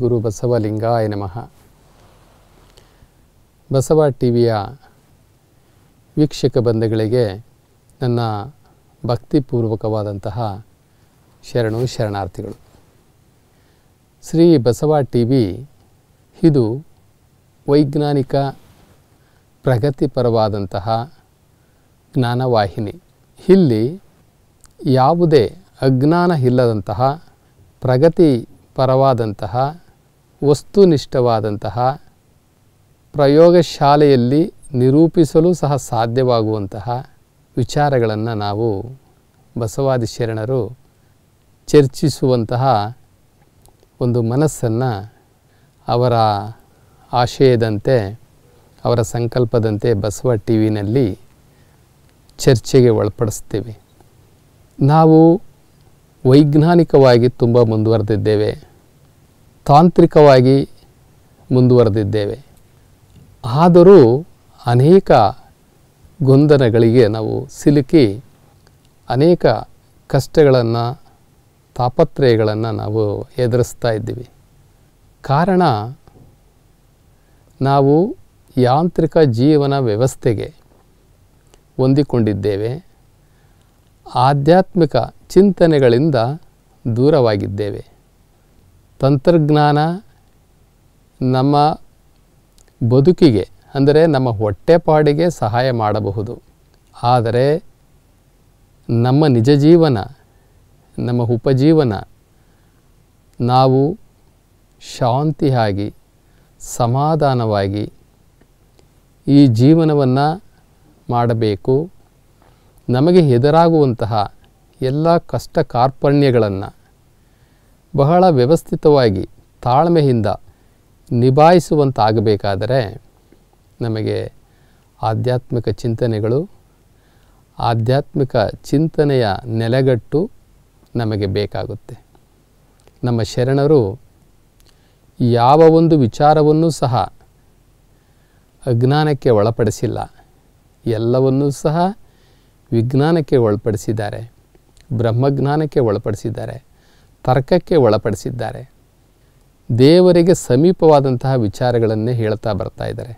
ಗುರು ಬಸವಲಿಂಗಾಯ ನಮಃ ಬಸವ ವಿಯ ವೀಕ್ಷಕ ಬಂಧುಗಳಿಗೆ ನನ್ನ ಭಕ್ತಿಪೂರ್ವಕವಾದಂತಹ ಶರಣು ಶರಣಾರ್ಥಿಗಳು ಶ್ರೀ ಬಸವ ಟಿವಿ ಇದು ವೈಜ್ಞಾನಿಕ ಪ್ರಗತಿಪರವಾದಂತಹ ಜ್ಞಾನವಾಹಿನಿ ಇಲ್ಲಿ ಯಾವುದೇ ಅಜ್ಞಾನ ಇಲ್ಲದಂತಹ ಪರವಾದಂತಹ ವಸ್ತುನಿಷ್ಠವಾದಂತಹ ಪ್ರಯೋಗಶಾಲೆಯಲ್ಲಿ ನಿರೂಪಿಸಲು ಸಹ ಸಾಧ್ಯವಾಗುವಂತಹ ವಿಚಾರಗಳನ್ನು ನಾವು ಬಸವಾದಿ ಶರಣರು ಚರ್ಚಿಸುವಂತಹ ಒಂದು ಮನಸ್ಸನ್ನು ಅವರ ಆಶಯದಂತೆ ಅವರ ಸಂಕಲ್ಪದಂತೆ ಬಸವ ಟಿ ವಿನಲ್ಲಿ ಚರ್ಚೆಗೆ ಒಳಪಡಿಸ್ತೀವಿ ನಾವು ವೈಜ್ಞಾನಿಕವಾಗಿ ತುಂಬ ಮುಂದುವರೆದಿದ್ದೇವೆ ತಾಂತ್ರಿಕವಾಗಿ ಮುಂದುವರೆದಿದ್ದೇವೆ ಆದರೂ ಅನೇಕ ಗೊಂದಲಗಳಿಗೆ ನಾವು ಸಿಲುಕಿ ಅನೇಕ ಕಷ್ಟಗಳನ್ನು ತಾಪತ್ರಯಗಳನ್ನು ನಾವು ಎದುರಿಸ್ತಾ ಇದ್ದೀವಿ ಕಾರಣ ನಾವು ಯಾಂತ್ರಿಕ ಜೀವನ ವ್ಯವಸ್ಥೆಗೆ ಹೊಂದಿಕೊಂಡಿದ್ದೇವೆ ಆಧ್ಯಾತ್ಮಿಕ ಚಿಂತನೆಗಳಿಂದ ದೂರವಾಗಿದ್ದೇವೆ ತಂತ್ರಜ್ಞಾನ ನಮ್ಮ ಬದುಕಿಗೆ ಅಂದರೆ ನಮ್ಮ ಹೊಟ್ಟೆಪಾಡಿಗೆ ಸಹಾಯ ಮಾಡಬಹುದು ಆದರೆ ನಮ್ಮ ನಿಜ ಜೀವನ ನಮ್ಮ ಉಪಜೀವನ ನಾವು ಶಾಂತಿಯಾಗಿ ಸಮಾಧಾನವಾಗಿ ಈ ಜೀವನವನ್ನು ಮಾಡಬೇಕು ನಮಗೆ ಎದುರಾಗುವಂತಹ ಎಲ್ಲ ಕಷ್ಟ ಕಾರ್ಪಣ್ಯಗಳನ್ನು ಬಹಳ ವ್ಯವಸ್ಥಿತವಾಗಿ ತಾಳ್ಮೆಯಿಂದ ನಿಭಾಯಿಸುವಂತಾಗಬೇಕಾದರೆ ನಮಗೆ ಆಧ್ಯಾತ್ಮಿಕ ಚಿಂತನೆಗಳು ಆಧ್ಯಾತ್ಮಿಕ ಚಿಂತನೆಯ ನೆಲೆಗಟ್ಟು ನಮಗೆ ಬೇಕಾಗುತ್ತೆ ನಮ್ಮ ಶರಣರು ಯಾವ ಒಂದು ವಿಚಾರವನ್ನೂ ಸಹ ಅಜ್ಞಾನಕ್ಕೆ ಒಳಪಡಿಸಿಲ್ಲ ಎಲ್ಲವನ್ನೂ ಸಹ ವಿಜ್ಞಾನಕ್ಕೆ ಒಳಪಡಿಸಿದ್ದಾರೆ ಬ್ರಹ್ಮಜ್ಞಾನಕ್ಕೆ ಒಳಪಡಿಸಿದ್ದಾರೆ ತರ್ಕಕ್ಕೆ ಒಳಪಡಿಸಿದ್ದಾರೆ ದೇವರಿಗೆ ಸಮೀಪವಾದಂತಹ ವಿಚಾರಗಳನ್ನೇ ಹೇಳ್ತಾ ಬರ್ತಾ ಇದ್ದಾರೆ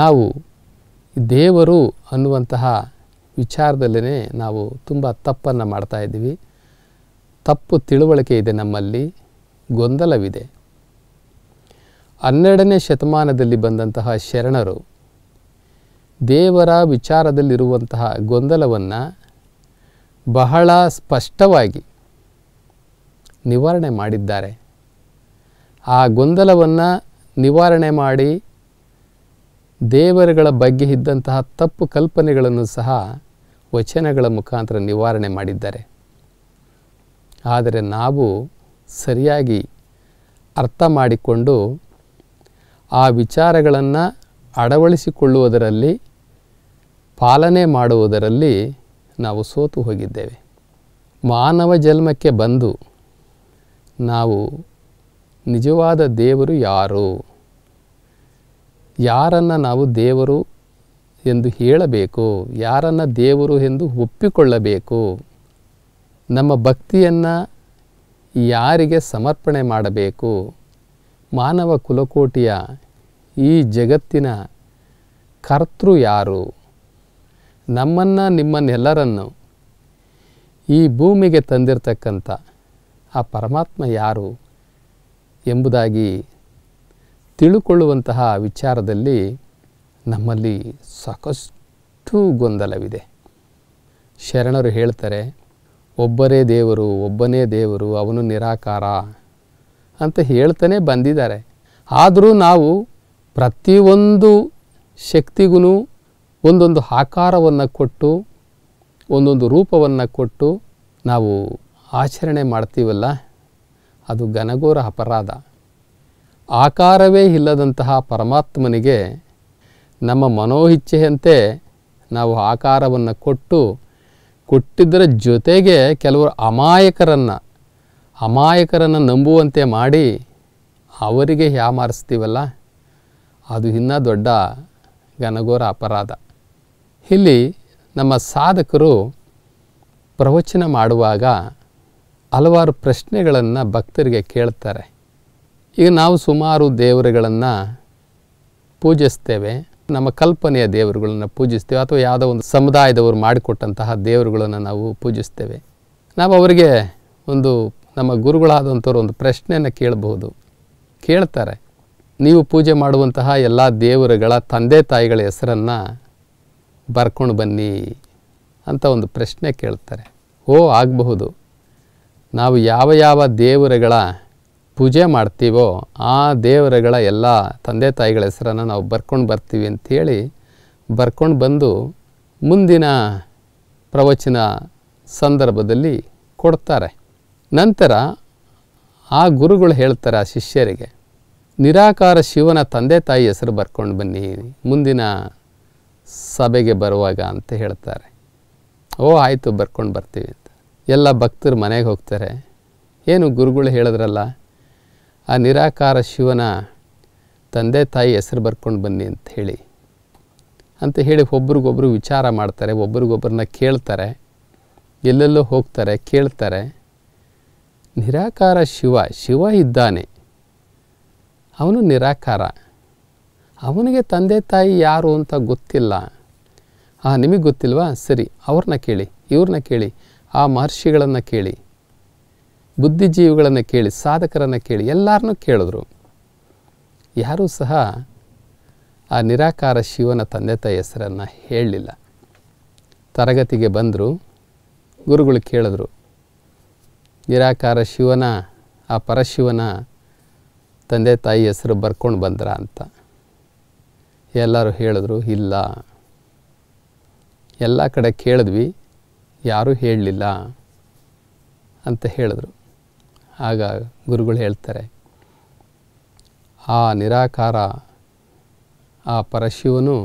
ನಾವು ದೇವರು ಅನ್ನುವಂತಹ ವಿಚಾರದಲ್ಲೇ ನಾವು ತುಂಬ ತಪ್ಪನ್ನು ಮಾಡ್ತಾ ಇದ್ದೀವಿ ತಪ್ಪು ತಿಳುವಳಿಕೆ ಇದೆ ನಮ್ಮಲ್ಲಿ ಗೊಂದಲವಿದೆ ಹನ್ನೆರಡನೇ ಶತಮಾನದಲ್ಲಿ ಬಂದಂತಹ ಶರಣರು ದೇವರ ವಿಚಾರದಲ್ಲಿರುವಂತಹ ಗೊಂದಲವನ್ನು ಬಹಳ ಸ್ಪಷ್ಟವಾಗಿ ನಿವಾರಣೆ ಮಾಡಿದ್ದಾರೆ ಆ ಗೊಂದಲವನ್ನು ನಿವಾರಣೆ ಮಾಡಿ ದೇವರುಗಳ ಬಗ್ಗೆ ಇದ್ದಂತಹ ತಪ್ಪು ಕಲ್ಪನೆಗಳನ್ನು ಸಹ ವಚನಗಳ ಮುಖಾಂತರ ನಿವಾರಣೆ ಮಾಡಿದ್ದಾರೆ ಆದರೆ ನಾವು ಸರಿಯಾಗಿ ಅರ್ಥ ಮಾಡಿಕೊಂಡು ಆ ವಿಚಾರಗಳನ್ನು ಅಳವಡಿಸಿಕೊಳ್ಳುವುದರಲ್ಲಿ ಪಾಲನೆ ಮಾಡುವುದರಲ್ಲಿ ನಾವು ಸೋತು ಹೋಗಿದ್ದೇವೆ ಮಾನವ ಜನ್ಮಕ್ಕೆ ಬಂದು ನಾವು ನಿಜವಾದ ದೇವರು ಯಾರು ಯಾರನ್ನು ನಾವು ದೇವರು ಎಂದು ಹೇಳಬೇಕು ಯಾರನ್ನು ದೇವರು ಎಂದು ಒಪ್ಪಿಕೊಳ್ಳಬೇಕು ನಮ್ಮ ಭಕ್ತಿಯನ್ನು ಯಾರಿಗೆ ಸಮರ್ಪಣೆ ಮಾಡಬೇಕು ಮಾನವ ಕುಲಕೋಟಿಯ ಈ ಜಗತ್ತಿನ ಕರ್ತೃ ಯಾರು ನಮ್ಮನ್ನು ನಿಮ್ಮನ್ನೆಲ್ಲರನ್ನು ಈ ಭೂಮಿಗೆ ತಂದಿರತಕ್ಕಂಥ ಆ ಪರಮಾತ್ಮ ಯಾರು ಎಂಬುದಾಗಿ ತಿಳುಕೊಳ್ಳುವಂತಹ ವಿಚಾರದಲ್ಲಿ ನಮ್ಮಲ್ಲಿ ಸಾಕಷ್ಟು ಗೊಂದಲವಿದೆ ಶರಣರು ಹೇಳ್ತಾರೆ ಒಬ್ಬರೇ ದೇವರು ಒಬ್ಬನೇ ದೇವರು ಅವನು ನಿರಾಕಾರ ಅಂತ ಹೇಳ್ತಾನೆ ಬಂದಿದ್ದಾರೆ ಆದರೂ ನಾವು ಪ್ರತಿಯೊಂದು ಶಕ್ತಿಗೂ ಒಂದೊಂದು ಆಕಾರವನ್ನು ಕೊಟ್ಟು ಒಂದೊಂದು ರೂಪವನ್ನು ಕೊಟ್ಟು ನಾವು ಆಚರಣೆ ಮಾಡ್ತೀವಲ್ಲ ಅದು ಘನಘೋರ ಅಪರಾಧ ಆಕಾರವೇ ಇಲ್ಲದಂತಹ ಪರಮಾತ್ಮನಿಗೆ ನಮ್ಮ ಇಚ್ಛೆಯಂತೆ ನಾವು ಆಕಾರವನ್ನು ಕೊಟ್ಟು ಕೊಟ್ಟಿದ್ದರ ಜೊತೆಗೆ ಕೆಲವರು ಅಮಾಯಕರನ್ನು ಅಮಾಯಕರನ್ನು ನಂಬುವಂತೆ ಮಾಡಿ ಅವರಿಗೆ ಯಾಮಾರಿಸ್ತೀವಲ್ಲ ಅದು ಇನ್ನೂ ದೊಡ್ಡ ಘನಘೋರ ಅಪರಾಧ ಇಲ್ಲಿ ನಮ್ಮ ಸಾಧಕರು ಪ್ರವಚನ ಮಾಡುವಾಗ ಹಲವಾರು ಪ್ರಶ್ನೆಗಳನ್ನು ಭಕ್ತರಿಗೆ ಕೇಳ್ತಾರೆ ಈಗ ನಾವು ಸುಮಾರು ದೇವರುಗಳನ್ನು ಪೂಜಿಸ್ತೇವೆ ನಮ್ಮ ಕಲ್ಪನೆಯ ದೇವರುಗಳನ್ನು ಪೂಜಿಸ್ತೇವೆ ಅಥವಾ ಯಾವುದೋ ಒಂದು ಸಮುದಾಯದವರು ಮಾಡಿಕೊಟ್ಟಂತಹ ದೇವರುಗಳನ್ನು ನಾವು ಪೂಜಿಸ್ತೇವೆ ನಾವು ಅವರಿಗೆ ಒಂದು ನಮ್ಮ ಗುರುಗಳಾದಂಥವ್ರು ಒಂದು ಪ್ರಶ್ನೆಯನ್ನು ಕೇಳಬಹುದು ಕೇಳ್ತಾರೆ ನೀವು ಪೂಜೆ ಮಾಡುವಂತಹ ಎಲ್ಲ ದೇವರುಗಳ ತಂದೆ ತಾಯಿಗಳ ಹೆಸರನ್ನು ಬರ್ಕೊಂಡು ಬನ್ನಿ ಅಂತ ಒಂದು ಪ್ರಶ್ನೆ ಕೇಳ್ತಾರೆ ಓ ಆಗಬಹುದು ನಾವು ಯಾವ ಯಾವ ದೇವರುಗಳ ಪೂಜೆ ಮಾಡ್ತೀವೋ ಆ ದೇವರುಗಳ ಎಲ್ಲ ತಂದೆ ತಾಯಿಗಳ ಹೆಸರನ್ನು ನಾವು ಬರ್ಕೊಂಡು ಬರ್ತೀವಿ ಅಂಥೇಳಿ ಬರ್ಕೊಂಡು ಬಂದು ಮುಂದಿನ ಪ್ರವಚನ ಸಂದರ್ಭದಲ್ಲಿ ಕೊಡ್ತಾರೆ ನಂತರ ಆ ಗುರುಗಳು ಹೇಳ್ತಾರೆ ಆ ಶಿಷ್ಯರಿಗೆ ನಿರಾಕಾರ ಶಿವನ ತಂದೆ ತಾಯಿ ಹೆಸರು ಬರ್ಕೊಂಡು ಬನ್ನಿ ಮುಂದಿನ ಸಭೆಗೆ ಬರುವಾಗ ಅಂತ ಹೇಳ್ತಾರೆ ಓ ಆಯಿತು ಬರ್ಕೊಂಡು ಬರ್ತೀವಿ ಅಂತ ಎಲ್ಲ ಭಕ್ತರು ಮನೆಗೆ ಹೋಗ್ತಾರೆ ಏನು ಗುರುಗಳು ಹೇಳಿದ್ರಲ್ಲ ಆ ನಿರಾಕಾರ ಶಿವನ ತಂದೆ ತಾಯಿ ಹೆಸರು ಬರ್ಕೊಂಡು ಬನ್ನಿ ಅಂತ ಹೇಳಿ ಅಂತ ಹೇಳಿ ಒಬ್ರಿಗೊಬ್ರು ವಿಚಾರ ಮಾಡ್ತಾರೆ ಒಬ್ರಿಗೊಬ್ರನ್ನ ಕೇಳ್ತಾರೆ ಎಲ್ಲೆಲ್ಲೋ ಹೋಗ್ತಾರೆ ಕೇಳ್ತಾರೆ ನಿರಾಕಾರ ಶಿವ ಶಿವ ಇದ್ದಾನೆ ಅವನು ನಿರಾಕಾರ ಅವನಿಗೆ ತಂದೆ ತಾಯಿ ಯಾರು ಅಂತ ಗೊತ್ತಿಲ್ಲ ಹಾಂ ನಿಮಗೆ ಗೊತ್ತಿಲ್ವಾ ಸರಿ ಅವ್ರನ್ನ ಕೇಳಿ ಇವ್ರನ್ನ ಕೇಳಿ ಆ ಮಹರ್ಷಿಗಳನ್ನು ಕೇಳಿ ಬುದ್ಧಿಜೀವಿಗಳನ್ನು ಕೇಳಿ ಸಾಧಕರನ್ನು ಕೇಳಿ ಎಲ್ಲರನ್ನೂ ಕೇಳಿದ್ರು ಯಾರೂ ಸಹ ಆ ನಿರಾಕಾರ ಶಿವನ ತಂದೆ ತಾಯಿ ಹೆಸರನ್ನು ಹೇಳಲಿಲ್ಲ ತರಗತಿಗೆ ಬಂದರು ಗುರುಗಳು ಕೇಳಿದ್ರು ನಿರಾಕಾರ ಶಿವನ ಆ ಪರಶಿವನ ತಂದೆ ತಾಯಿ ಹೆಸರು ಬರ್ಕೊಂಡು ಬಂದ್ರ ಅಂತ ಎಲ್ಲರೂ ಹೇಳಿದ್ರು ಇಲ್ಲ ಎಲ್ಲ ಕಡೆ ಕೇಳಿದ್ವಿ ಯಾರೂ ಹೇಳಲಿಲ್ಲ ಅಂತ ಹೇಳಿದ್ರು ಆಗ ಗುರುಗಳು ಹೇಳ್ತಾರೆ ಆ ನಿರಾಕಾರ ಆ ಪರಶಿವನು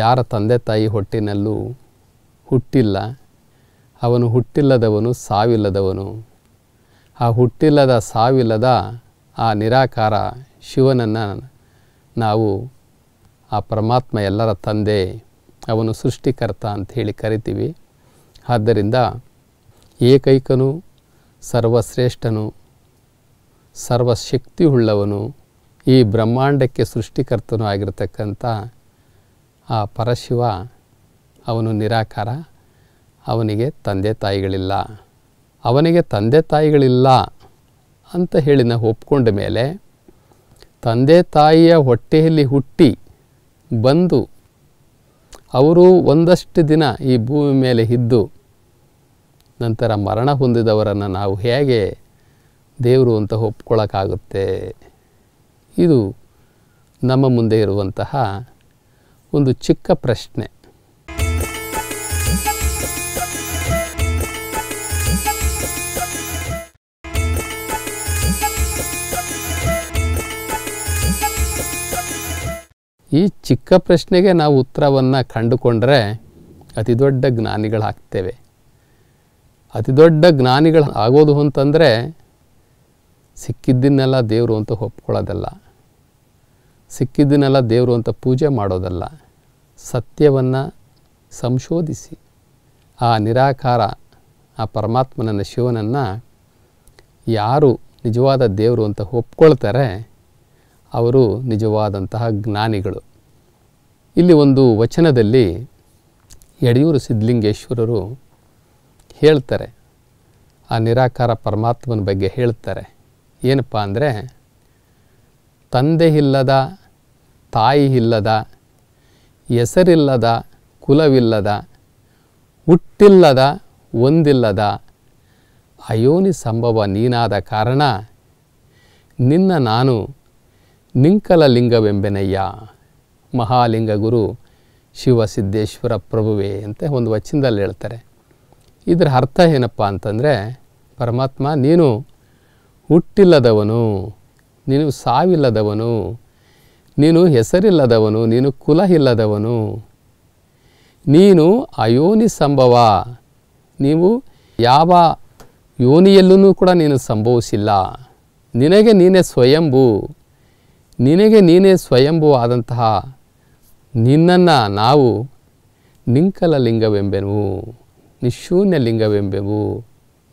ಯಾರ ತಂದೆ ತಾಯಿ ಹೊಟ್ಟಿನಲ್ಲೂ ಹುಟ್ಟಿಲ್ಲ ಅವನು ಹುಟ್ಟಿಲ್ಲದವನು ಸಾವಿಲ್ಲದವನು ಆ ಹುಟ್ಟಿಲ್ಲದ ಸಾವಿಲ್ಲದ ಆ ನಿರಾಕಾರ ಶಿವನನ್ನು ನಾವು ಆ ಪರಮಾತ್ಮ ಎಲ್ಲರ ತಂದೆ ಅವನು ಸೃಷ್ಟಿಕರ್ತ ಅಂತ ಹೇಳಿ ಕರಿತೀವಿ ಆದ್ದರಿಂದ ಏಕೈಕನು ಸರ್ವಶ್ರೇಷ್ಠನು ಸರ್ವಶಕ್ತಿಯುಳ್ಳವನು ಈ ಬ್ರಹ್ಮಾಂಡಕ್ಕೆ ಸೃಷ್ಟಿಕರ್ತನೂ ಆಗಿರತಕ್ಕಂಥ ಆ ಪರಶಿವ ಅವನು ನಿರಾಕಾರ ಅವನಿಗೆ ತಂದೆ ತಾಯಿಗಳಿಲ್ಲ ಅವನಿಗೆ ತಂದೆ ತಾಯಿಗಳಿಲ್ಲ ಅಂತ ಹೇಳಿ ನಾವು ಒಪ್ಕೊಂಡ ಮೇಲೆ ತಂದೆ ತಾಯಿಯ ಹೊಟ್ಟೆಯಲ್ಲಿ ಹುಟ್ಟಿ ಬಂದು ಅವರು ಒಂದಷ್ಟು ದಿನ ಈ ಭೂಮಿ ಮೇಲೆ ಇದ್ದು ನಂತರ ಮರಣ ಹೊಂದಿದವರನ್ನು ನಾವು ಹೇಗೆ ದೇವರು ಅಂತ ಒಪ್ಕೊಳ್ಳೋಕ್ಕಾಗುತ್ತೆ ಇದು ನಮ್ಮ ಮುಂದೆ ಇರುವಂತಹ ಒಂದು ಚಿಕ್ಕ ಪ್ರಶ್ನೆ ಈ ಚಿಕ್ಕ ಪ್ರಶ್ನೆಗೆ ನಾವು ಉತ್ತರವನ್ನು ಕಂಡುಕೊಂಡರೆ ಅತಿ ದೊಡ್ಡ ಜ್ಞಾನಿಗಳಾಗ್ತೇವೆ ಅತಿ ದೊಡ್ಡ ಜ್ಞಾನಿಗಳು ಆಗೋದು ಅಂತಂದರೆ ಸಿಕ್ಕಿದ್ದನ್ನೆಲ್ಲ ದೇವರು ಅಂತ ಒಪ್ಕೊಳ್ಳೋದಲ್ಲ ಸಿಕ್ಕಿದ್ದನ್ನೆಲ್ಲ ದೇವರು ಅಂತ ಪೂಜೆ ಮಾಡೋದಲ್ಲ ಸತ್ಯವನ್ನು ಸಂಶೋಧಿಸಿ ಆ ನಿರಾಕಾರ ಆ ಪರಮಾತ್ಮನನ್ನು ಶಿವನನ್ನು ಯಾರು ನಿಜವಾದ ದೇವರು ಅಂತ ಒಪ್ಕೊಳ್ತಾರೆ ಅವರು ನಿಜವಾದಂತಹ ಜ್ಞಾನಿಗಳು ಇಲ್ಲಿ ಒಂದು ವಚನದಲ್ಲಿ ಯಡಿಯೂರು ಸಿದ್ಧಲಿಂಗೇಶ್ವರರು ಹೇಳ್ತಾರೆ ಆ ನಿರಾಕಾರ ಪರಮಾತ್ಮನ ಬಗ್ಗೆ ಹೇಳ್ತಾರೆ ಏನಪ್ಪ ಅಂದರೆ ತಂದೆ ಇಲ್ಲದ ತಾಯಿ ಇಲ್ಲದ ಹೆಸರಿಲ್ಲದ ಕುಲವಿಲ್ಲದ ಹುಟ್ಟಿಲ್ಲದ ಒಂದಿಲ್ಲದ ಅಯೋನಿ ಸಂಭವ ನೀನಾದ ಕಾರಣ ನಿನ್ನ ನಾನು ನಿಂಕಲ ಲಿಂಗವೆಂಬೆನಯ್ಯ ಮಹಾಲಿಂಗ ಗುರು ಶಿವಸಿದ್ದೇಶ್ವರ ಪ್ರಭುವೆ ಅಂತ ಒಂದು ವಚನದಲ್ಲಿ ಹೇಳ್ತಾರೆ ಇದರ ಅರ್ಥ ಏನಪ್ಪ ಅಂತಂದರೆ ಪರಮಾತ್ಮ ನೀನು ಹುಟ್ಟಿಲ್ಲದವನು ನೀನು ಸಾವಿಲ್ಲದವನು ನೀನು ಹೆಸರಿಲ್ಲದವನು ನೀನು ಕುಲ ಇಲ್ಲದವನು ನೀನು ಅಯೋನಿ ಸಂಭವ ನೀವು ಯಾವ ಯೋನಿಯಲ್ಲೂ ಕೂಡ ನೀನು ಸಂಭವಿಸಿಲ್ಲ ನಿನಗೆ ನೀನೇ ಸ್ವಯಂಭೂ ನಿನಗೆ ನೀನೇ ಸ್ವಯಂಭುವಾದಂತಹ ನಿನ್ನನ್ನು ನಾವು ನಿಂಕಲ ಲಿಂಗವೆಂಬೆವು ನಿಶೂನ್ಯ ಲಿಂಗವೆಂಬೆವು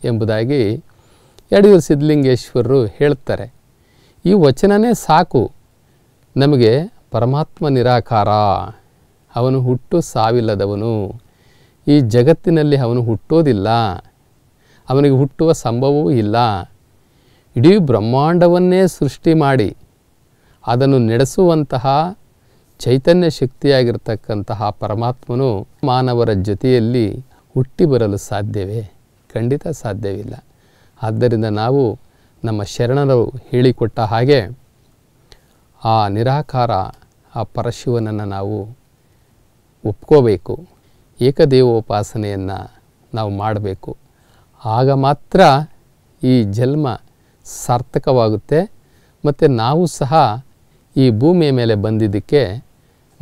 ಎಂಬುದಾಗಿ ಯಡಿಯೂರು ಸಿದ್ಧಲಿಂಗೇಶ್ವರರು ಹೇಳ್ತಾರೆ ಈ ವಚನನೇ ಸಾಕು ನಮಗೆ ಪರಮಾತ್ಮ ನಿರಾಕಾರ ಅವನು ಹುಟ್ಟು ಸಾವಿಲ್ಲದವನು ಈ ಜಗತ್ತಿನಲ್ಲಿ ಅವನು ಹುಟ್ಟೋದಿಲ್ಲ ಅವನಿಗೆ ಹುಟ್ಟುವ ಸಂಭವವೂ ಇಲ್ಲ ಇಡೀ ಬ್ರಹ್ಮಾಂಡವನ್ನೇ ಸೃಷ್ಟಿ ಮಾಡಿ ಅದನ್ನು ನಡೆಸುವಂತಹ ಚೈತನ್ಯ ಶಕ್ತಿಯಾಗಿರ್ತಕ್ಕಂತಹ ಪರಮಾತ್ಮನು ಮಾನವರ ಜೊತೆಯಲ್ಲಿ ಹುಟ್ಟಿ ಬರಲು ಸಾಧ್ಯವೇ ಖಂಡಿತ ಸಾಧ್ಯವಿಲ್ಲ ಆದ್ದರಿಂದ ನಾವು ನಮ್ಮ ಶರಣರು ಹೇಳಿಕೊಟ್ಟ ಹಾಗೆ ಆ ನಿರಾಕಾರ ಆ ಪರಶಿವನನ್ನು ನಾವು ಒಪ್ಕೋಬೇಕು ಏಕದೇವೋಪಾಸನೆಯನ್ನು ನಾವು ಮಾಡಬೇಕು ಆಗ ಮಾತ್ರ ಈ ಜನ್ಮ ಸಾರ್ಥಕವಾಗುತ್ತೆ ಮತ್ತು ನಾವು ಸಹ ಈ ಭೂಮಿಯ ಮೇಲೆ ಬಂದಿದ್ದಕ್ಕೆ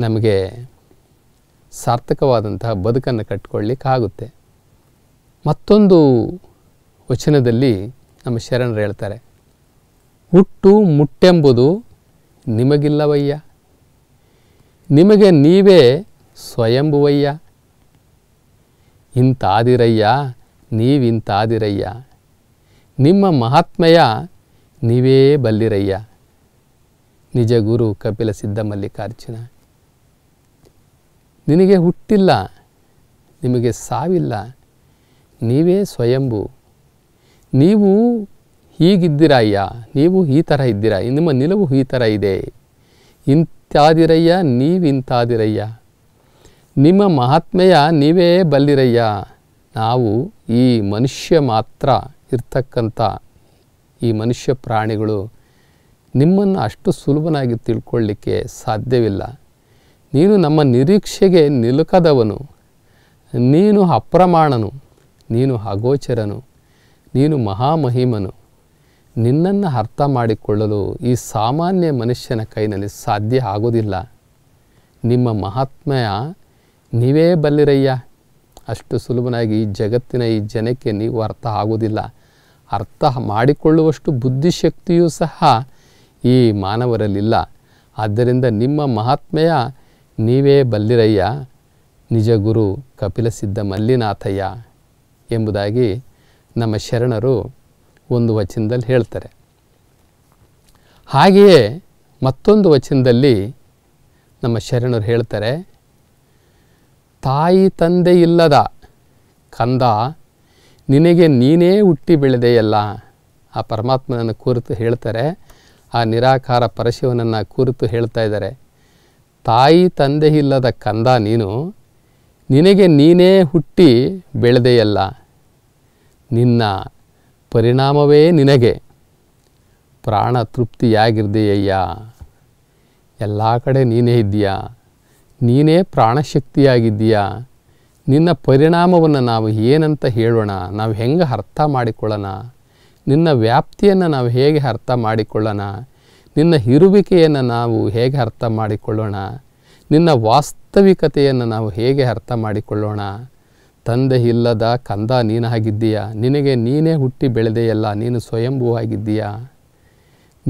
ನಮಗೆ ಸಾರ್ಥಕವಾದಂತಹ ಬದುಕನ್ನು ಕಟ್ಕೊಳ್ಳಿಕ್ಕಾಗುತ್ತೆ ಮತ್ತೊಂದು ವಚನದಲ್ಲಿ ನಮ್ಮ ಶರಣರು ಹೇಳ್ತಾರೆ ಹುಟ್ಟು ಮುಟ್ಟೆಂಬುದು ನಿಮಗಿಲ್ಲವಯ್ಯ ನಿಮಗೆ ನೀವೇ ಸ್ವಯಂಭುವಯ್ಯ ಇಂತಾದಿರಯ್ಯ ನೀವಿಂತಾದಿರಯ್ಯ ನಿಮ್ಮ ಮಹಾತ್ಮೆಯ ನೀವೇ ಬಲ್ಲಿರಯ್ಯ ನಿಜ ಗುರು ಕಪಿಲ ಸಿದ್ಧ ಮಲ್ಲಿಕಾರ್ಜುನ ನಿನಗೆ ಹುಟ್ಟಿಲ್ಲ ನಿಮಗೆ ಸಾವಿಲ್ಲ ನೀವೇ ಸ್ವಯಂಭು ನೀವು ಹೀಗಿದ್ದೀರಯ್ಯ ನೀವು ಈ ಥರ ಇದ್ದೀರ ನಿಮ್ಮ ನಿಲುವು ಈ ಥರ ಇದೆ ಇಂತಾದಿರಯ್ಯ ನೀವಿಂತಾದಿರಯ್ಯ ನಿಮ್ಮ ಮಹಾತ್ಮೆಯ ನೀವೇ ಬಲ್ಲಿರಯ್ಯ ನಾವು ಈ ಮನುಷ್ಯ ಮಾತ್ರ ಇರ್ತಕ್ಕಂಥ ಈ ಮನುಷ್ಯ ಪ್ರಾಣಿಗಳು ನಿಮ್ಮನ್ನು ಅಷ್ಟು ಸುಲಭನಾಗಿ ತಿಳ್ಕೊಳ್ಳಿಕ್ಕೆ ಸಾಧ್ಯವಿಲ್ಲ ನೀನು ನಮ್ಮ ನಿರೀಕ್ಷೆಗೆ ನಿಲುಕದವನು ನೀನು ಅಪ್ರಮಾಣನು ನೀನು ಅಗೋಚರನು ನೀನು ಮಹಾಮಹಿಮನು ನಿನ್ನನ್ನು ಅರ್ಥ ಮಾಡಿಕೊಳ್ಳಲು ಈ ಸಾಮಾನ್ಯ ಮನುಷ್ಯನ ಕೈನಲ್ಲಿ ಸಾಧ್ಯ ಆಗೋದಿಲ್ಲ ನಿಮ್ಮ ಮಹಾತ್ಮೆಯ ನೀವೇ ಬಲ್ಲಿರಯ್ಯ ಅಷ್ಟು ಸುಲಭನಾಗಿ ಈ ಜಗತ್ತಿನ ಈ ಜನಕ್ಕೆ ನೀವು ಅರ್ಥ ಆಗೋದಿಲ್ಲ ಅರ್ಥ ಮಾಡಿಕೊಳ್ಳುವಷ್ಟು ಬುದ್ಧಿಶಕ್ತಿಯೂ ಸಹ ಈ ಮಾನವರಲ್ಲಿಲ್ಲ ಆದ್ದರಿಂದ ನಿಮ್ಮ ಮಹಾತ್ಮೆಯ ನೀವೇ ಬಲ್ಲಿರಯ್ಯ ನಿಜ ಗುರು ಕಪಿಲಸಿದ್ಧ ಮಲ್ಲಿನಾಥಯ್ಯ ಎಂಬುದಾಗಿ ನಮ್ಮ ಶರಣರು ಒಂದು ವಚನದಲ್ಲಿ ಹೇಳ್ತಾರೆ ಹಾಗೆಯೇ ಮತ್ತೊಂದು ವಚನದಲ್ಲಿ ನಮ್ಮ ಶರಣರು ಹೇಳ್ತಾರೆ ತಾಯಿ ತಂದೆ ಇಲ್ಲದ ಕಂದ ನಿನಗೆ ನೀನೇ ಹುಟ್ಟಿ ಬೆಳೆದೆಯಲ್ಲ ಆ ಪರಮಾತ್ಮನನ್ನು ಕುರಿತು ಹೇಳ್ತಾರೆ ಆ ನಿರಾಕಾರ ಪರಶಿವನನ್ನು ಕುರಿತು ಹೇಳ್ತಾ ಇದ್ದಾರೆ ತಾಯಿ ತಂದೆ ಇಲ್ಲದ ಕಂದ ನೀನು ನಿನಗೆ ನೀನೇ ಹುಟ್ಟಿ ಬೆಳೆದೆಯಲ್ಲ ನಿನ್ನ ಪರಿಣಾಮವೇ ನಿನಗೆ ಪ್ರಾಣ ತೃಪ್ತಿಯಾಗಿರ್ದೆಯಯ್ಯ ಎಲ್ಲ ಕಡೆ ನೀನೇ ಇದ್ದೀಯಾ ನೀನೇ ಪ್ರಾಣಶಕ್ತಿಯಾಗಿದ್ದೀಯಾ ನಿನ್ನ ಪರಿಣಾಮವನ್ನು ನಾವು ಏನಂತ ಹೇಳೋಣ ನಾವು ಹೆಂಗೆ ಅರ್ಥ ಮಾಡಿಕೊಳ್ಳೋಣ ನಿನ್ನ ವ್ಯಾಪ್ತಿಯನ್ನು ನಾವು ಹೇಗೆ ಅರ್ಥ ಮಾಡಿಕೊಳ್ಳೋಣ ನಿನ್ನ ಇರುವಿಕೆಯನ್ನು ನಾವು ಹೇಗೆ ಅರ್ಥ ಮಾಡಿಕೊಳ್ಳೋಣ ನಿನ್ನ ವಾಸ್ತವಿಕತೆಯನ್ನು ನಾವು ಹೇಗೆ ಅರ್ಥ ಮಾಡಿಕೊಳ್ಳೋಣ ತಂದೆ ಇಲ್ಲದ ಕಂದ ನೀನಾಗಿದ್ದೀಯಾ ನಿನಗೆ ನೀನೇ ಹುಟ್ಟಿ ಬೆಳೆದೆಯಲ್ಲ ನೀನು ಸ್ವಯಂಭೂ ಆಗಿದ್ದೀಯಾ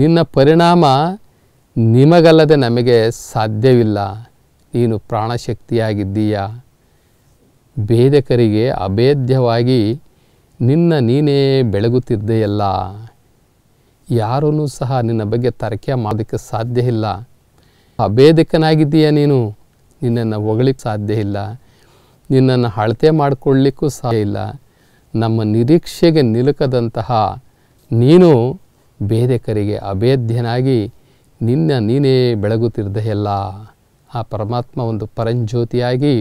ನಿನ್ನ ಪರಿಣಾಮ ನಿಮಗಲ್ಲದೆ ನಮಗೆ ಸಾಧ್ಯವಿಲ್ಲ ನೀನು ಪ್ರಾಣಶಕ್ತಿಯಾಗಿದ್ದೀಯಾ ಭೇದಕರಿಗೆ ಅಭೇದ್ಯವಾಗಿ ನಿನ್ನ ನೀನೇ ಬೆಳಗುತ್ತಿದ್ದೆಯಲ್ಲ ಯಾರೂ ಸಹ ನಿನ್ನ ಬಗ್ಗೆ ತರಕೆ ಮಾಡೋದಕ್ಕೆ ಸಾಧ್ಯ ಇಲ್ಲ ಅಭೇದಕನಾಗಿದ್ದೀಯ ನೀನು ನಿನ್ನನ್ನು ಹೊಗಳಿಕ್ಕೆ ಸಾಧ್ಯ ಇಲ್ಲ ನಿನ್ನನ್ನು ಅಳತೆ ಮಾಡಿಕೊಳ್ಳಿಕ್ಕೂ ಸಾಧ್ಯ ಇಲ್ಲ ನಮ್ಮ ನಿರೀಕ್ಷೆಗೆ ನಿಲುಕದಂತಹ ನೀನು ಬೇದಕರಿಗೆ ಅಭೇದ್ಯನಾಗಿ ನಿನ್ನ ನೀನೇ ಬೆಳಗುತ್ತಿರ್ದೆಯಲ್ಲ ಆ ಪರಮಾತ್ಮ ಒಂದು ಪರಂಜ್ಯೋತಿಯಾಗಿ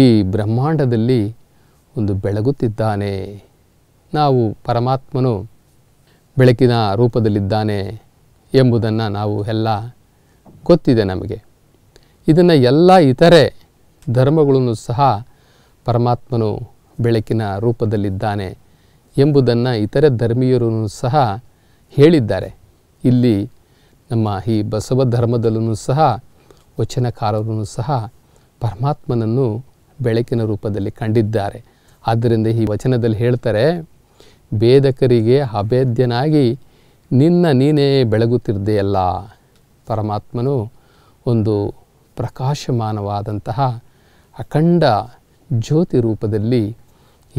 ಈ ಬ್ರಹ್ಮಾಂಡದಲ್ಲಿ ಒಂದು ಬೆಳಗುತ್ತಿದ್ದಾನೆ ನಾವು ಪರಮಾತ್ಮನು ಬೆಳಕಿನ ರೂಪದಲ್ಲಿದ್ದಾನೆ ಎಂಬುದನ್ನು ನಾವು ಎಲ್ಲ ಗೊತ್ತಿದೆ ನಮಗೆ ಇದನ್ನು ಎಲ್ಲ ಇತರೆ ಧರ್ಮಗಳನ್ನು ಸಹ ಪರಮಾತ್ಮನು ಬೆಳಕಿನ ರೂಪದಲ್ಲಿದ್ದಾನೆ ಎಂಬುದನ್ನು ಇತರೆ ಧರ್ಮೀಯರೂ ಸಹ ಹೇಳಿದ್ದಾರೆ ಇಲ್ಲಿ ನಮ್ಮ ಈ ಬಸವ ಧರ್ಮದಲ್ಲೂ ಸಹ ವಚನಕಾರರೂ ಸಹ ಪರಮಾತ್ಮನನ್ನು ಬೆಳಕಿನ ರೂಪದಲ್ಲಿ ಕಂಡಿದ್ದಾರೆ ಆದ್ದರಿಂದ ಈ ವಚನದಲ್ಲಿ ಹೇಳ್ತಾರೆ ಭೇದಕರಿಗೆ ಅಭೇದ್ಯನಾಗಿ ನಿನ್ನ ನೀನೇ ಬೆಳಗುತ್ತಿರ್ದೆಯಲ್ಲ ಪರಮಾತ್ಮನು ಒಂದು ಪ್ರಕಾಶಮಾನವಾದಂತಹ ಅಖಂಡ ಜ್ಯೋತಿ ರೂಪದಲ್ಲಿ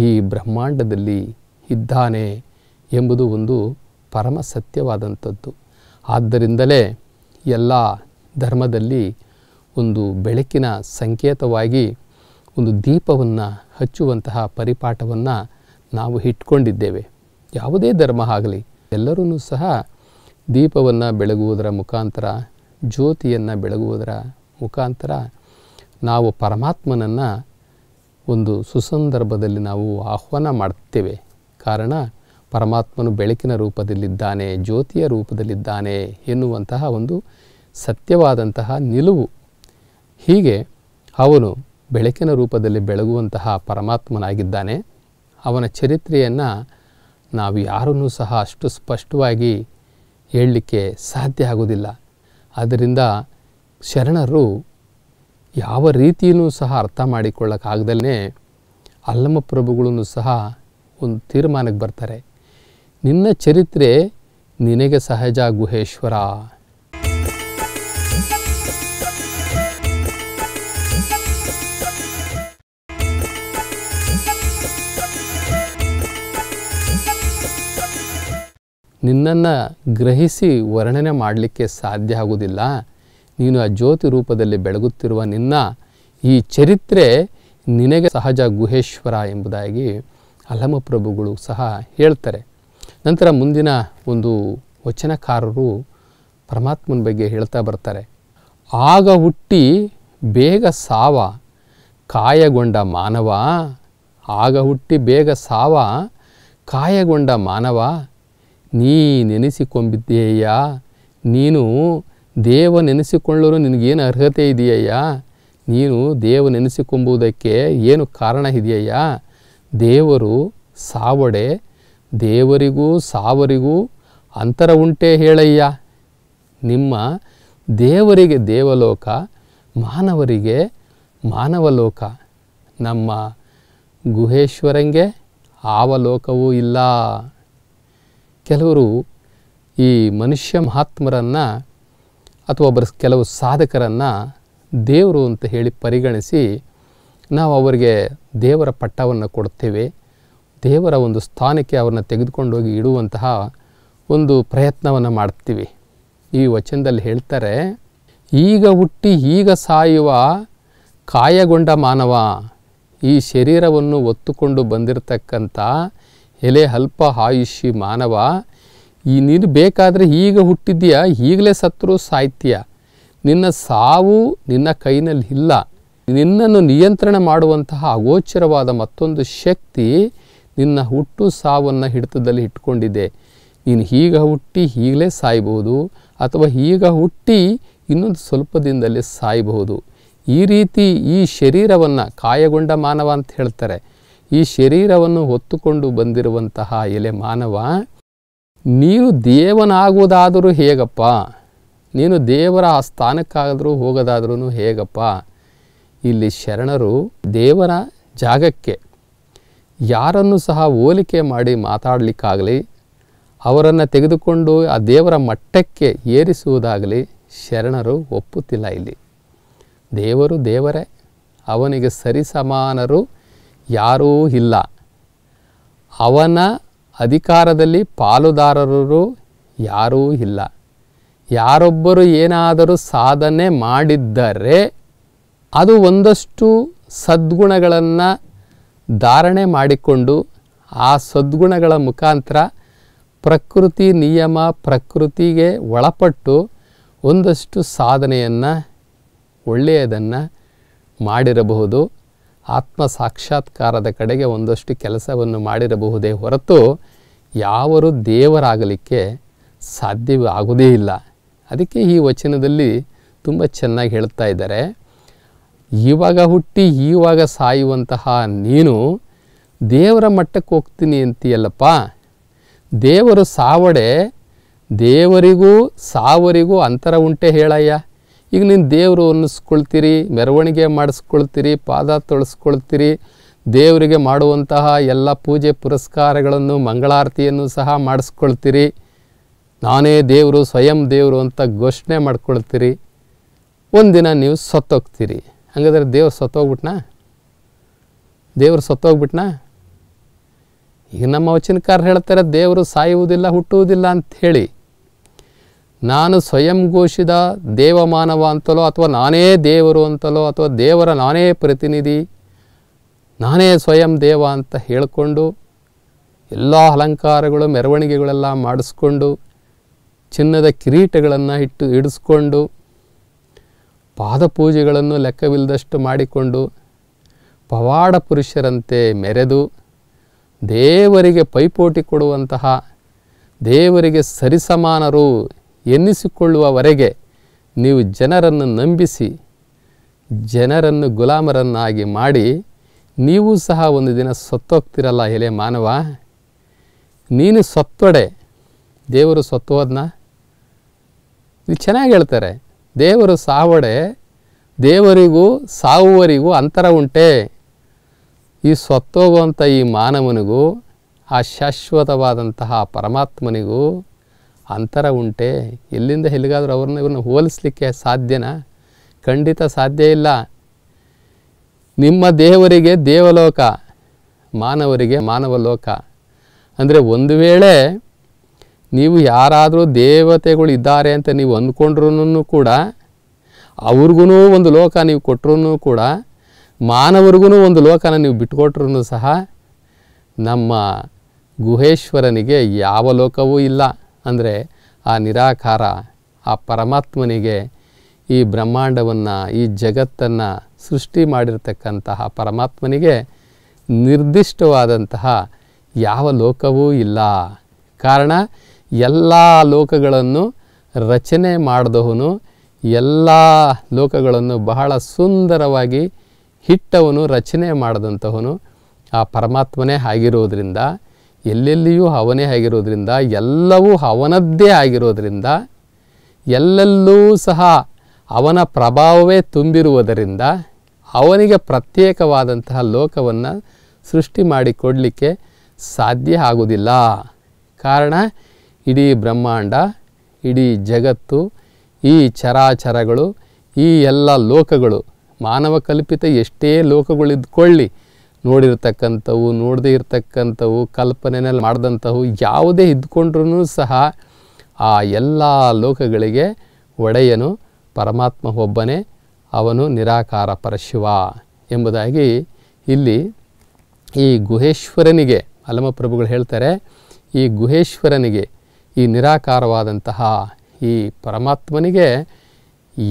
ಈ ಬ್ರಹ್ಮಾಂಡದಲ್ಲಿ ಇದ್ದಾನೆ ಎಂಬುದು ಒಂದು ಪರಮ ಸತ್ಯವಾದಂಥದ್ದು ಆದ್ದರಿಂದಲೇ ಎಲ್ಲ ಧರ್ಮದಲ್ಲಿ ಒಂದು ಬೆಳಕಿನ ಸಂಕೇತವಾಗಿ ಒಂದು ದೀಪವನ್ನು ಹಚ್ಚುವಂತಹ ಪರಿಪಾಠವನ್ನು ನಾವು ಇಟ್ಕೊಂಡಿದ್ದೇವೆ ಯಾವುದೇ ಧರ್ಮ ಆಗಲಿ ಎಲ್ಲರೂ ಸಹ ದೀಪವನ್ನು ಬೆಳಗುವುದರ ಮುಖಾಂತರ ಜ್ಯೋತಿಯನ್ನು ಬೆಳಗುವುದರ ಮುಖಾಂತರ ನಾವು ಪರಮಾತ್ಮನನ್ನು ಒಂದು ಸುಸಂದರ್ಭದಲ್ಲಿ ನಾವು ಆಹ್ವಾನ ಮಾಡ್ತೇವೆ ಕಾರಣ ಪರಮಾತ್ಮನು ಬೆಳಕಿನ ರೂಪದಲ್ಲಿದ್ದಾನೆ ಜ್ಯೋತಿಯ ರೂಪದಲ್ಲಿದ್ದಾನೆ ಎನ್ನುವಂತಹ ಒಂದು ಸತ್ಯವಾದಂತಹ ನಿಲುವು ಹೀಗೆ ಅವನು ಬೆಳಕಿನ ರೂಪದಲ್ಲಿ ಬೆಳಗುವಂತಹ ಪರಮಾತ್ಮನಾಗಿದ್ದಾನೆ ಅವನ ಚರಿತ್ರೆಯನ್ನು ನಾವು ಯಾರನ್ನೂ ಸಹ ಅಷ್ಟು ಸ್ಪಷ್ಟವಾಗಿ ಹೇಳಲಿಕ್ಕೆ ಸಾಧ್ಯ ಆಗೋದಿಲ್ಲ ಆದ್ದರಿಂದ ಶರಣರು ಯಾವ ರೀತಿಯೂ ಸಹ ಅರ್ಥ ಮಾಡಿಕೊಳ್ಳೋಕ್ಕಾಗದಲ್ಲೇ ಅಲ್ಲಮ್ಮ ಪ್ರಭುಗಳನ್ನು ಸಹ ಒಂದು ತೀರ್ಮಾನಕ್ಕೆ ಬರ್ತಾರೆ ನಿನ್ನ ಚರಿತ್ರೆ ನಿನಗೆ ಸಹಜ ಗುಹೇಶ್ವರ ನಿನ್ನನ್ನು ಗ್ರಹಿಸಿ ವರ್ಣನೆ ಮಾಡಲಿಕ್ಕೆ ಸಾಧ್ಯ ಆಗುವುದಿಲ್ಲ ನೀನು ಆ ಜ್ಯೋತಿ ರೂಪದಲ್ಲಿ ಬೆಳಗುತ್ತಿರುವ ನಿನ್ನ ಈ ಚರಿತ್ರೆ ನಿನಗೆ ಸಹಜ ಗುಹೇಶ್ವರ ಎಂಬುದಾಗಿ ಅಲಮಪ್ರಭುಗಳು ಸಹ ಹೇಳ್ತಾರೆ ನಂತರ ಮುಂದಿನ ಒಂದು ವಚನಕಾರರು ಪರಮಾತ್ಮನ ಬಗ್ಗೆ ಹೇಳ್ತಾ ಬರ್ತಾರೆ ಆಗ ಹುಟ್ಟಿ ಬೇಗ ಸಾವ ಕಾಯಗೊಂಡ ಮಾನವ ಆಗ ಹುಟ್ಟಿ ಬೇಗ ಸಾವ ಕಾಯಗೊಂಡ ಮಾನವ ನೀ ನೀನೆನಿಸಿಕೊಂಬಿದ್ದೀಯ ನೀನು ದೇವ ನೆನೆಸಿಕೊಳ್ಳಲು ನಿನಗೇನು ಅರ್ಹತೆ ಇದೆಯಯ್ಯಾ ನೀನು ದೇವ ನೆನೆಸಿಕೊಂಬುವುದಕ್ಕೆ ಏನು ಕಾರಣ ಇದೆಯಯ್ಯಾ ದೇವರು ಸಾವಡೆ ದೇವರಿಗೂ ಸಾವರಿಗೂ ಅಂತರ ಉಂಟೆ ಹೇಳಯ್ಯ ನಿಮ್ಮ ದೇವರಿಗೆ ದೇವಲೋಕ ಮಾನವರಿಗೆ ಮಾನವಲೋಕ ನಮ್ಮ ಗುಹೇಶ್ವರಂಗೆ ಆವಲೋಕವೂ ಇಲ್ಲ ಕೆಲವರು ಈ ಮನುಷ್ಯ ಮಹಾತ್ಮರನ್ನು ಅಥವಾ ಒಬ್ಬರ ಕೆಲವು ಸಾಧಕರನ್ನು ದೇವರು ಅಂತ ಹೇಳಿ ಪರಿಗಣಿಸಿ ನಾವು ಅವರಿಗೆ ದೇವರ ಪಟ್ಟವನ್ನು ಕೊಡ್ತೇವೆ ದೇವರ ಒಂದು ಸ್ಥಾನಕ್ಕೆ ಅವ್ರನ್ನ ತೆಗೆದುಕೊಂಡೋಗಿ ಇಡುವಂತಹ ಒಂದು ಪ್ರಯತ್ನವನ್ನು ಮಾಡ್ತೀವಿ ಈ ವಚನದಲ್ಲಿ ಹೇಳ್ತಾರೆ ಈಗ ಹುಟ್ಟಿ ಈಗ ಸಾಯುವ ಕಾಯಗೊಂಡ ಮಾನವ ಈ ಶರೀರವನ್ನು ಒತ್ತುಕೊಂಡು ಬಂದಿರತಕ್ಕಂಥ ಎಲೆ ಅಲ್ಪ ಆಯುಷಿ ಮಾನವ ಈ ನೀನು ಬೇಕಾದರೆ ಈಗ ಹುಟ್ಟಿದ್ದೀಯಾ ಈಗಲೇ ಸತ್ರು ಸಾಹಿತ್ಯ ನಿನ್ನ ಸಾವು ನಿನ್ನ ಕೈನಲ್ಲಿ ಇಲ್ಲ ನಿನ್ನನ್ನು ನಿಯಂತ್ರಣ ಮಾಡುವಂತಹ ಅಗೋಚರವಾದ ಮತ್ತೊಂದು ಶಕ್ತಿ ನಿನ್ನ ಹುಟ್ಟು ಸಾವನ್ನು ಹಿಡಿತದಲ್ಲಿ ಇಟ್ಕೊಂಡಿದೆ ನೀನು ಈಗ ಹುಟ್ಟಿ ಈಗಲೇ ಸಾಯ್ಬೋದು ಅಥವಾ ಈಗ ಹುಟ್ಟಿ ಇನ್ನೊಂದು ಸ್ವಲ್ಪ ದಿನದಲ್ಲಿ ಸಾಯಬಹುದು ಈ ರೀತಿ ಈ ಶರೀರವನ್ನು ಕಾಯಗೊಂಡ ಮಾನವ ಅಂತ ಹೇಳ್ತಾರೆ ಈ ಶರೀರವನ್ನು ಹೊತ್ತುಕೊಂಡು ಬಂದಿರುವಂತಹ ಎಲೆ ಮಾನವ ನೀನು ದೇವನಾಗುವುದಾದರೂ ಹೇಗಪ್ಪ ನೀನು ದೇವರ ಆ ಸ್ಥಾನಕ್ಕಾದರೂ ಹೋಗೋದಾದ್ರೂ ಹೇಗಪ್ಪ ಇಲ್ಲಿ ಶರಣರು ದೇವರ ಜಾಗಕ್ಕೆ ಯಾರನ್ನು ಸಹ ಹೋಲಿಕೆ ಮಾಡಿ ಮಾತಾಡಲಿಕ್ಕಾಗಲಿ ಅವರನ್ನು ತೆಗೆದುಕೊಂಡು ಆ ದೇವರ ಮಟ್ಟಕ್ಕೆ ಏರಿಸುವುದಾಗಲಿ ಶರಣರು ಒಪ್ಪುತ್ತಿಲ್ಲ ಇಲ್ಲಿ ದೇವರು ದೇವರೇ ಅವನಿಗೆ ಸರಿಸಮಾನರು ಯಾರೂ ಇಲ್ಲ ಅವನ ಅಧಿಕಾರದಲ್ಲಿ ಪಾಲುದಾರರು ಯಾರೂ ಇಲ್ಲ ಯಾರೊಬ್ಬರು ಏನಾದರೂ ಸಾಧನೆ ಮಾಡಿದ್ದರೆ ಅದು ಒಂದಷ್ಟು ಸದ್ಗುಣಗಳನ್ನು ಧಾರಣೆ ಮಾಡಿಕೊಂಡು ಆ ಸದ್ಗುಣಗಳ ಮುಖಾಂತರ ಪ್ರಕೃತಿ ನಿಯಮ ಪ್ರಕೃತಿಗೆ ಒಳಪಟ್ಟು ಒಂದಷ್ಟು ಸಾಧನೆಯನ್ನು ಒಳ್ಳೆಯದನ್ನು ಮಾಡಿರಬಹುದು ಆತ್ಮ ಸಾಕ್ಷಾತ್ಕಾರದ ಕಡೆಗೆ ಒಂದಷ್ಟು ಕೆಲಸವನ್ನು ಮಾಡಿರಬಹುದೇ ಹೊರತು ಯಾವರು ದೇವರಾಗಲಿಕ್ಕೆ ಸಾಧ್ಯವೇ ಆಗುವುದೇ ಇಲ್ಲ ಅದಕ್ಕೆ ಈ ವಚನದಲ್ಲಿ ತುಂಬ ಚೆನ್ನಾಗಿ ಹೇಳ್ತಾ ಇದ್ದಾರೆ ಇವಾಗ ಹುಟ್ಟಿ ಈವಾಗ ಸಾಯುವಂತಹ ನೀನು ದೇವರ ಮಟ್ಟಕ್ಕೆ ಹೋಗ್ತೀನಿ ಅಂತೀಯಲ್ಲಪ್ಪ ದೇವರು ಸಾವಡೆ ದೇವರಿಗೂ ಸಾವರಿಗೂ ಅಂತರ ಉಂಟೆ ಹೇಳಯ್ಯ ಈಗ ನೀನು ದೇವರು ಅನ್ನಿಸ್ಕೊಳ್ತೀರಿ ಮೆರವಣಿಗೆ ಮಾಡಿಸ್ಕೊಳ್ತೀರಿ ಪಾದ ತೊಳಿಸ್ಕೊಳ್ತೀರಿ ದೇವರಿಗೆ ಮಾಡುವಂತಹ ಎಲ್ಲ ಪೂಜೆ ಪುರಸ್ಕಾರಗಳನ್ನು ಮಂಗಳಾರತಿಯನ್ನು ಸಹ ಮಾಡಿಸ್ಕೊಳ್ತೀರಿ ನಾನೇ ದೇವರು ಸ್ವಯಂ ದೇವರು ಅಂತ ಘೋಷಣೆ ಮಾಡ್ಕೊಳ್ತೀರಿ ಒಂದಿನ ನೀವು ಸತ್ತೋಗ್ತೀರಿ ಹಾಗಾದರೆ ದೇವ್ರು ಸತ್ತೋಗ್ಬಿಟ್ನಾ ದೇವರು ಸತ್ತೋಗ್ಬಿಟ್ನಾ ಈಗ ನಮ್ಮ ವಚನಕಾರ ಹೇಳ್ತಾರೆ ದೇವರು ಸಾಯುವುದಿಲ್ಲ ಹುಟ್ಟುವುದಿಲ್ಲ ಅಂಥೇಳಿ ನಾನು ಸ್ವಯಂ ಘೋಷಿದ ದೇವಮಾನವ ಅಂತಲೋ ಅಥವಾ ನಾನೇ ದೇವರು ಅಂತಲೋ ಅಥವಾ ದೇವರ ನಾನೇ ಪ್ರತಿನಿಧಿ ನಾನೇ ಸ್ವಯಂ ದೇವ ಅಂತ ಹೇಳಿಕೊಂಡು ಎಲ್ಲ ಅಲಂಕಾರಗಳು ಮೆರವಣಿಗೆಗಳೆಲ್ಲ ಮಾಡಿಸ್ಕೊಂಡು ಚಿನ್ನದ ಕಿರೀಟಗಳನ್ನು ಇಟ್ಟು ಇಡಿಸ್ಕೊಂಡು ಪಾದಪೂಜೆಗಳನ್ನು ಲೆಕ್ಕವಿಲ್ಲದಷ್ಟು ಮಾಡಿಕೊಂಡು ಪವಾಡ ಪುರುಷರಂತೆ ಮೆರೆದು ದೇವರಿಗೆ ಪೈಪೋಟಿ ಕೊಡುವಂತಹ ದೇವರಿಗೆ ಸರಿಸಮಾನರು ಎನ್ನಿಸಿಕೊಳ್ಳುವವರೆಗೆ ನೀವು ಜನರನ್ನು ನಂಬಿಸಿ ಜನರನ್ನು ಗುಲಾಮರನ್ನಾಗಿ ಮಾಡಿ ನೀವು ಸಹ ಒಂದು ದಿನ ಸತ್ತೋಗ್ತಿರಲ್ಲ ಎಲೆ ಮಾನವ ನೀನು ಸತ್ತೊಡೆ ದೇವರು ಸತ್ತೋದ್ನ ಇದು ಚೆನ್ನಾಗಿ ಹೇಳ್ತಾರೆ ದೇವರು ಸಾವಡೆ ದೇವರಿಗೂ ಸಾವುವರಿಗೂ ಅಂತರ ಉಂಟೆ ಈ ಸತ್ತೋಗುವಂಥ ಈ ಮಾನವನಿಗೂ ಆ ಶಾಶ್ವತವಾದಂತಹ ಪರಮಾತ್ಮನಿಗೂ ಅಂತರ ಉಂಟೆ ಎಲ್ಲಿಂದ ಎಲ್ಲಿಗಾದರೂ ಅವ್ರನ್ನ ಇವ್ರನ್ನ ಹೋಲಿಸ್ಲಿಕ್ಕೆ ಸಾಧ್ಯನಾ ಖಂಡಿತ ಸಾಧ್ಯ ಇಲ್ಲ ನಿಮ್ಮ ದೇವರಿಗೆ ದೇವಲೋಕ ಮಾನವರಿಗೆ ಮಾನವ ಲೋಕ ಅಂದರೆ ಒಂದು ವೇಳೆ ನೀವು ಯಾರಾದರೂ ದೇವತೆಗಳು ಇದ್ದಾರೆ ಅಂತ ನೀವು ಅಂದ್ಕೊಂಡ್ರೂ ಕೂಡ ಅವ್ರಿಗೂ ಒಂದು ಲೋಕ ನೀವು ಕೊಟ್ಟರು ಕೂಡ ಮಾನವರಿಗೂ ಒಂದು ಲೋಕನ ನೀವು ಬಿಟ್ಕೊಟ್ರೂ ಸಹ ನಮ್ಮ ಗುಹೇಶ್ವರನಿಗೆ ಯಾವ ಲೋಕವೂ ಇಲ್ಲ ಅಂದರೆ ಆ ನಿರಾಕಾರ ಆ ಪರಮಾತ್ಮನಿಗೆ ಈ ಬ್ರಹ್ಮಾಂಡವನ್ನು ಈ ಜಗತ್ತನ್ನು ಸೃಷ್ಟಿ ಮಾಡಿರ್ತಕ್ಕಂತಹ ಪರಮಾತ್ಮನಿಗೆ ನಿರ್ದಿಷ್ಟವಾದಂತಹ ಯಾವ ಲೋಕವೂ ಇಲ್ಲ ಕಾರಣ ಎಲ್ಲ ಲೋಕಗಳನ್ನು ರಚನೆ ಮಾಡಿದವನು ಎಲ್ಲ ಲೋಕಗಳನ್ನು ಬಹಳ ಸುಂದರವಾಗಿ ಹಿಟ್ಟವನು ರಚನೆ ಮಾಡಿದಂತಹವನು ಆ ಪರಮಾತ್ಮನೇ ಆಗಿರೋದ್ರಿಂದ ಎಲ್ಲೆಲ್ಲಿಯೂ ಅವನೇ ಆಗಿರೋದ್ರಿಂದ ಎಲ್ಲವೂ ಅವನದ್ದೇ ಆಗಿರೋದ್ರಿಂದ ಎಲ್ಲೆಲ್ಲೂ ಸಹ ಅವನ ಪ್ರಭಾವವೇ ತುಂಬಿರುವುದರಿಂದ ಅವನಿಗೆ ಪ್ರತ್ಯೇಕವಾದಂತಹ ಲೋಕವನ್ನು ಸೃಷ್ಟಿ ಮಾಡಿಕೊಡಲಿಕ್ಕೆ ಸಾಧ್ಯ ಆಗುವುದಿಲ್ಲ ಕಾರಣ ಇಡೀ ಬ್ರಹ್ಮಾಂಡ ಇಡೀ ಜಗತ್ತು ಈ ಚರಾಚರಗಳು ಈ ಎಲ್ಲ ಲೋಕಗಳು ಮಾನವ ಕಲ್ಪಿತ ಎಷ್ಟೇ ಲೋಕಗಳಿದ್ಕೊಳ್ಳಿ ನೋಡಿರ್ತಕ್ಕಂಥವು ನೋಡದೇ ಇರತಕ್ಕಂಥವು ಕಲ್ಪನೆಯಲ್ಲಿ ಮಾಡಿದಂಥವು ಯಾವುದೇ ಇದ್ಕೊಂಡ್ರೂ ಸಹ ಆ ಎಲ್ಲ ಲೋಕಗಳಿಗೆ ಒಡೆಯನು ಪರಮಾತ್ಮ ಒಬ್ಬನೇ ಅವನು ನಿರಾಕಾರ ಪರಶಿವ ಎಂಬುದಾಗಿ ಇಲ್ಲಿ ಈ ಗುಹೇಶ್ವರನಿಗೆ ಅಲಮಪ್ರಭುಗಳು ಹೇಳ್ತಾರೆ ಈ ಗುಹೇಶ್ವರನಿಗೆ ಈ ನಿರಾಕಾರವಾದಂತಹ ಈ ಪರಮಾತ್ಮನಿಗೆ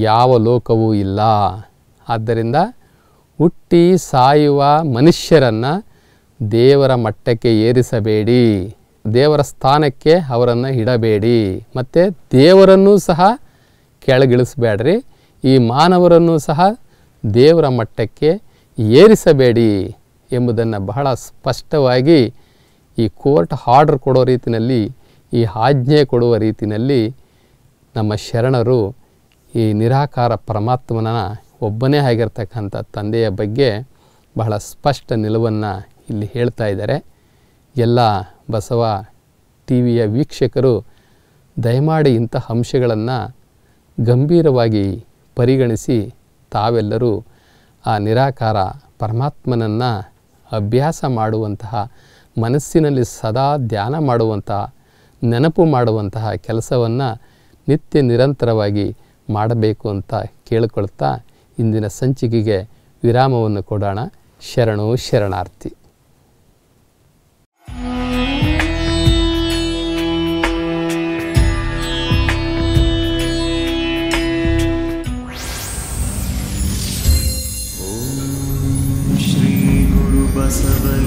ಯಾವ ಲೋಕವೂ ಇಲ್ಲ ಆದ್ದರಿಂದ ಹುಟ್ಟಿ ಸಾಯುವ ಮನುಷ್ಯರನ್ನು ದೇವರ ಮಟ್ಟಕ್ಕೆ ಏರಿಸಬೇಡಿ ದೇವರ ಸ್ಥಾನಕ್ಕೆ ಅವರನ್ನು ಇಡಬೇಡಿ ಮತ್ತು ದೇವರನ್ನು ಸಹ ಕೆಳಗಿಳಿಸಬೇಡ್ರಿ ಈ ಮಾನವರನ್ನು ಸಹ ದೇವರ ಮಟ್ಟಕ್ಕೆ ಏರಿಸಬೇಡಿ ಎಂಬುದನ್ನು ಬಹಳ ಸ್ಪಷ್ಟವಾಗಿ ಈ ಕೋರ್ಟ್ ಆರ್ಡರ್ ಕೊಡೋ ರೀತಿಯಲ್ಲಿ ಈ ಆಜ್ಞೆ ಕೊಡುವ ರೀತಿಯಲ್ಲಿ ನಮ್ಮ ಶರಣರು ಈ ನಿರಾಕಾರ ಪರಮಾತ್ಮನ ಒಬ್ಬನೇ ಆಗಿರ್ತಕ್ಕಂಥ ತಂದೆಯ ಬಗ್ಗೆ ಬಹಳ ಸ್ಪಷ್ಟ ನಿಲುವನ್ನು ಇಲ್ಲಿ ಹೇಳ್ತಾ ಇದ್ದಾರೆ ಎಲ್ಲ ಬಸವ ಟಿ ವಿಯ ವೀಕ್ಷಕರು ದಯಮಾಡಿ ಇಂತಹ ಅಂಶಗಳನ್ನು ಗಂಭೀರವಾಗಿ ಪರಿಗಣಿಸಿ ತಾವೆಲ್ಲರೂ ಆ ನಿರಾಕಾರ ಪರಮಾತ್ಮನನ್ನು ಅಭ್ಯಾಸ ಮಾಡುವಂತಹ ಮನಸ್ಸಿನಲ್ಲಿ ಸದಾ ಧ್ಯಾನ ಮಾಡುವಂತಹ ನೆನಪು ಮಾಡುವಂತಹ ಕೆಲಸವನ್ನು ನಿತ್ಯ ನಿರಂತರವಾಗಿ ಮಾಡಬೇಕು ಅಂತ ಕೇಳಿಕೊಳ್ತಾ ಇಂದಿನ ಸಂಚಿಕೆಗೆ ವಿರಾಮವನ್ನು ಕೊಡೋಣ ಶರಣೋ ಶರಣಾರ್ಥಿ ಬಸವ